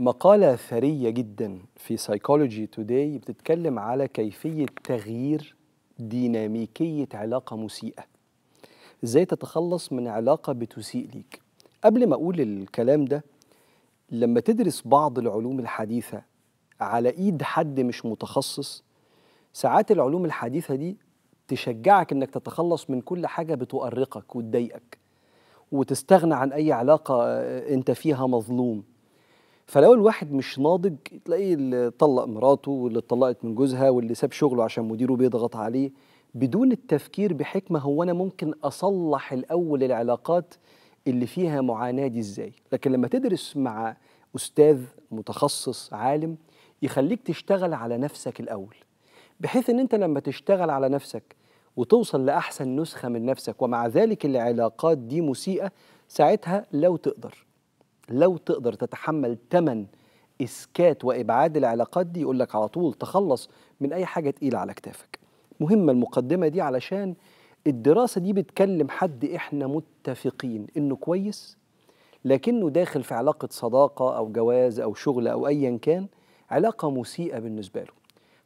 مقالة ثرية جدا في سايكولوجي توداي بتتكلم على كيفية تغيير ديناميكية علاقة مسيئة ازاي تتخلص من علاقة بتسيء ليك قبل ما أقول الكلام ده لما تدرس بعض العلوم الحديثة على إيد حد مش متخصص ساعات العلوم الحديثة دي تشجعك إنك تتخلص من كل حاجة بتؤرقك وتضايقك وتستغنى عن أي علاقة أنت فيها مظلوم فلو الواحد مش ناضج تلاقيه اللي طلق مراته واللي اتطلقت من جوزها واللي ساب شغله عشان مديره بيضغط عليه بدون التفكير بحكمة هو أنا ممكن أصلح الأول العلاقات اللي فيها معاناة دي إزاي لكن لما تدرس مع أستاذ متخصص عالم يخليك تشتغل على نفسك الأول بحيث أن أنت لما تشتغل على نفسك وتوصل لأحسن نسخة من نفسك ومع ذلك العلاقات دي مسيئة ساعتها لو تقدر لو تقدر تتحمل تمن اسكات وابعاد العلاقات دي يقول لك على طول تخلص من اي حاجه تقيله على كتافك مهمه المقدمه دي علشان الدراسه دي بتكلم حد احنا متفقين انه كويس لكنه داخل في علاقه صداقه او جواز او شغل او ايا كان علاقه مسيئه بالنسبه له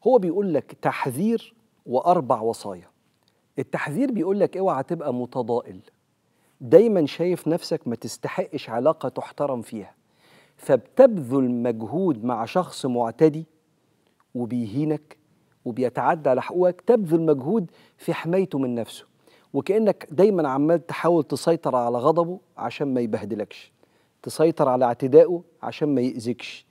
هو بيقول لك تحذير واربع وصايا التحذير بيقول لك اوعى تبقى متضائل دايما شايف نفسك ما تستحقش علاقة تحترم فيها فبتبذل مجهود مع شخص معتدي وبيهينك وبيتعدى على حقوقك تبذل مجهود في حمايته من نفسه وكأنك دايما عمال تحاول تسيطر على غضبه عشان ما يبهدلكش تسيطر على اعتدائه عشان ما يأذكش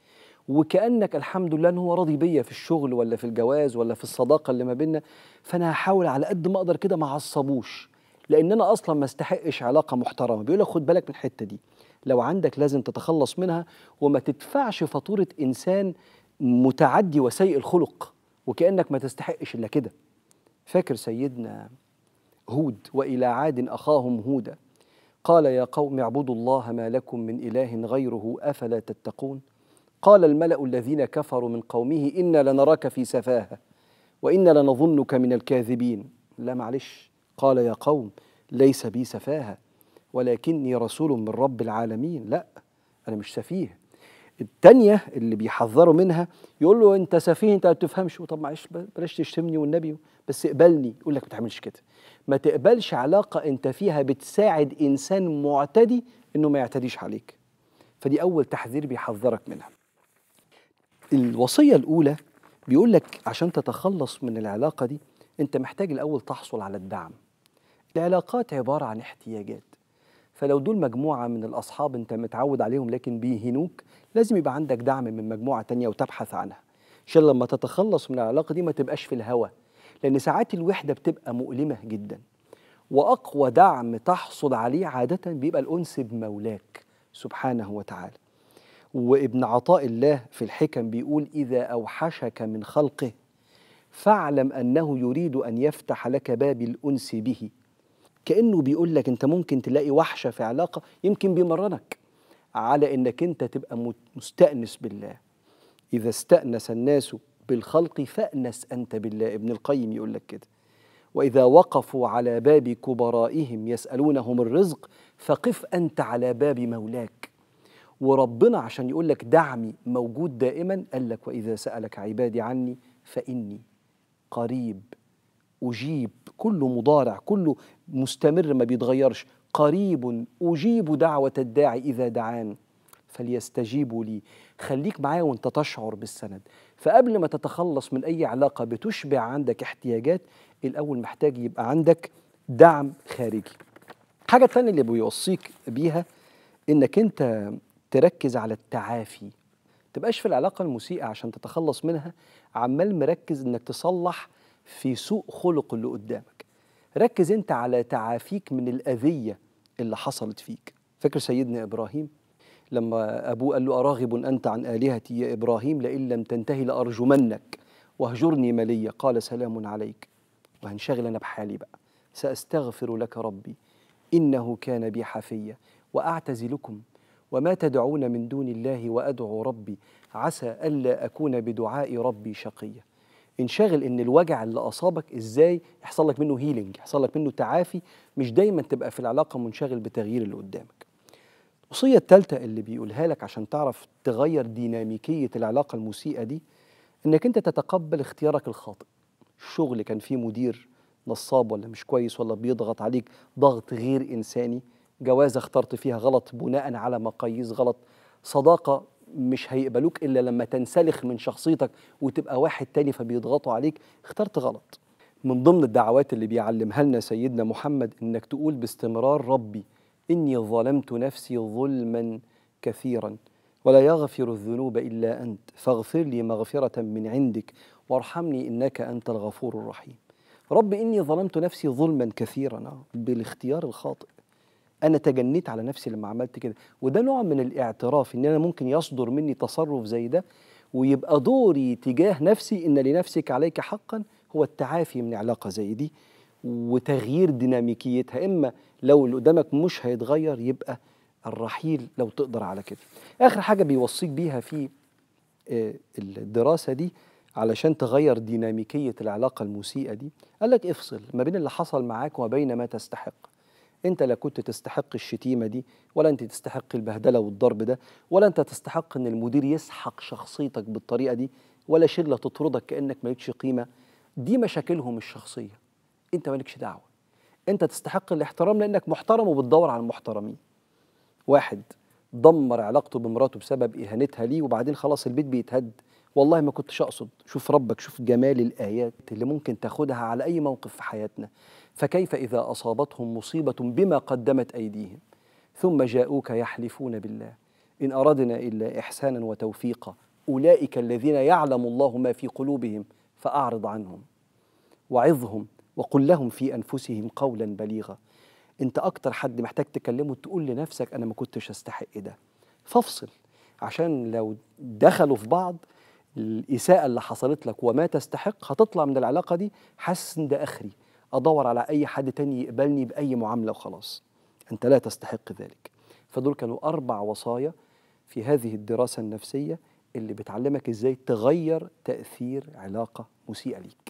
وكأنك الحمد لله إن هو راضي بيا في الشغل ولا في الجواز ولا في الصداقة اللي ما بينا فأنا هحاول على قد ما أقدر كده ما أعصبوش لان انا اصلا ما استحقش علاقه محترمه بيقول لك خد بالك من الحته دي لو عندك لازم تتخلص منها وما تدفعش فاتوره انسان متعدي وسيء الخلق وكانك ما تستحقش الا كده فاكر سيدنا هود والى عاد اخاهم هودا قال يا قوم اعبدوا الله ما لكم من اله غيره افلا تتقون قال الملا الذين كفروا من قومه انا لنراك في سفاهه وانا لنظنك من الكاذبين لا معلش قال يا قوم ليس بي سفاهة ولكني رسول من رب العالمين لا أنا مش سفيه التانية اللي بيحذروا منها يقول له أنت سفيه أنت ما بتفهمش طب معلش بلاش تشتمني والنبي بس اقبلني يقول لك ما تعملش كده ما تقبلش علاقة أنت فيها بتساعد إنسان معتدي إنه ما يعتديش عليك فدي أول تحذير بيحذرك منها الوصية الأولى بيقول لك عشان تتخلص من العلاقة دي أنت محتاج الأول تحصل على الدعم العلاقات عبارة عن احتياجات فلو دول مجموعة من الأصحاب أنت متعود عليهم لكن بيهينوك لازم يبقى عندك دعم من مجموعة تانية وتبحث عنها عشان لما تتخلص من العلاقة دي ما تبقاش في الهوى لأن ساعات الوحدة بتبقى مؤلمة جدا وأقوى دعم تحصل عليه عادة بيبقى الأنس بمولاك سبحانه وتعالى وابن عطاء الله في الحكم بيقول إذا أوحشك من خلقه فاعلم أنه يريد أن يفتح لك باب الأنس به كانه بيقول لك انت ممكن تلاقي وحشه في علاقه يمكن بيمرنك على انك انت تبقى مستانس بالله اذا استانس الناس بالخلق فانس انت بالله ابن القيم يقول لك كده واذا وقفوا على باب كبرائهم يسالونهم الرزق فقف انت على باب مولاك وربنا عشان يقول لك دعمي موجود دائما قال لك واذا سالك عبادي عني فاني قريب أجيب كله مضارع كله مستمر ما بيتغيرش قريب أجيب دعوة الداعي إذا دعان فليستجيبوا لي خليك معايا وانت تشعر بالسند فقبل ما تتخلص من أي علاقة بتشبع عندك احتياجات الأول محتاج يبقى عندك دعم خارجي الحاجة الثانية اللي بيوصيك بيها إنك أنت تركز على التعافي تبقاش في العلاقة المسيئة عشان تتخلص منها عمال مركز إنك تصلح في سوء خلق اللي قدامك ركز انت على تعافيك من الاذيه اللي حصلت فيك فاكر سيدنا ابراهيم لما ابوه قال له اراغب انت عن الهتي يا ابراهيم لئن لم تنتهي لارجمنك واهجرني مليا قال سلام عليك وهنشغل انا بحالي بقى ساستغفر لك ربي انه كان بي حفيا واعتزلكم وما تدعون من دون الله وادعو ربي عسى الا اكون بدعاء ربي شقيا انشغل ان الوجع اللي اصابك ازاي يحصل لك منه هيلينج يحصل لك منه تعافي مش دايما تبقى في العلاقه منشغل بتغيير اللي قدامك الوصيه الثالثه اللي بيقولها لك عشان تعرف تغير ديناميكيه العلاقه المسيئه دي انك انت تتقبل اختيارك الخاطئ الشغل كان فيه مدير نصاب ولا مش كويس ولا بيضغط عليك ضغط غير انساني جوازه اخترت فيها غلط بناء على مقاييس غلط صداقه مش هيقبلوك الا لما تنسلخ من شخصيتك وتبقى واحد تاني فبيضغطوا عليك اخترت غلط من ضمن الدعوات اللي بيعلمها لنا سيدنا محمد انك تقول باستمرار ربي اني ظلمت نفسي ظلما كثيرا ولا يغفر الذنوب الا انت فاغفر لي مغفره من عندك وارحمني انك انت الغفور الرحيم رب اني ظلمت نفسي ظلما كثيرا بالاختيار الخاطئ انا تجنيت على نفسي لما عملت كده وده نوع من الاعتراف ان انا ممكن يصدر مني تصرف زي ده ويبقى دوري تجاه نفسي ان لنفسك عليك حقا هو التعافي من علاقه زي دي وتغيير ديناميكيتها اما لو اللي قدامك مش هيتغير يبقى الرحيل لو تقدر على كده اخر حاجه بيوصيك بيها في آه، الدراسه دي علشان تغير ديناميكيه العلاقه المسيئه دي قال لك افصل ما بين اللي حصل معاك وبين ما تستحق انت لا كنت تستحق الشتيمه دي ولا انت تستحق البهدله والضرب ده ولا انت تستحق ان المدير يسحق شخصيتك بالطريقه دي ولا شله تطردك كانك مالكش قيمه دي مشاكلهم الشخصيه انت مالكش دعوه انت تستحق الاحترام لانك محترم وبتدور على المحترمين واحد دمر علاقته بمراته بسبب اهانتها ليه وبعدين خلاص البيت بيتهد والله ما كنتش اقصد شوف ربك شوف جمال الايات اللي ممكن تاخدها على اي موقف في حياتنا فكيف إذا أصابتهم مصيبة بما قدمت أيديهم ثم جاءوك يحلفون بالله إن أردنا إلا إحسانا وتوفيقا أولئك الذين يعلم الله ما في قلوبهم فأعرض عنهم وعظهم وقل لهم في أنفسهم قولا بليغا أنت أكتر حد محتاج تكلمه تقول لنفسك أنا ما كنتش أستحق ده فافصل عشان لو دخلوا في بعض الإساءة اللي حصلت لك وما تستحق هتطلع من العلاقة دي حاسس إن ده آخري ادور على اي حد تاني يقبلني باي معامله وخلاص انت لا تستحق ذلك فدول كانوا اربع وصايا في هذه الدراسه النفسيه اللي بتعلمك ازاي تغير تاثير علاقه مسيئه ليك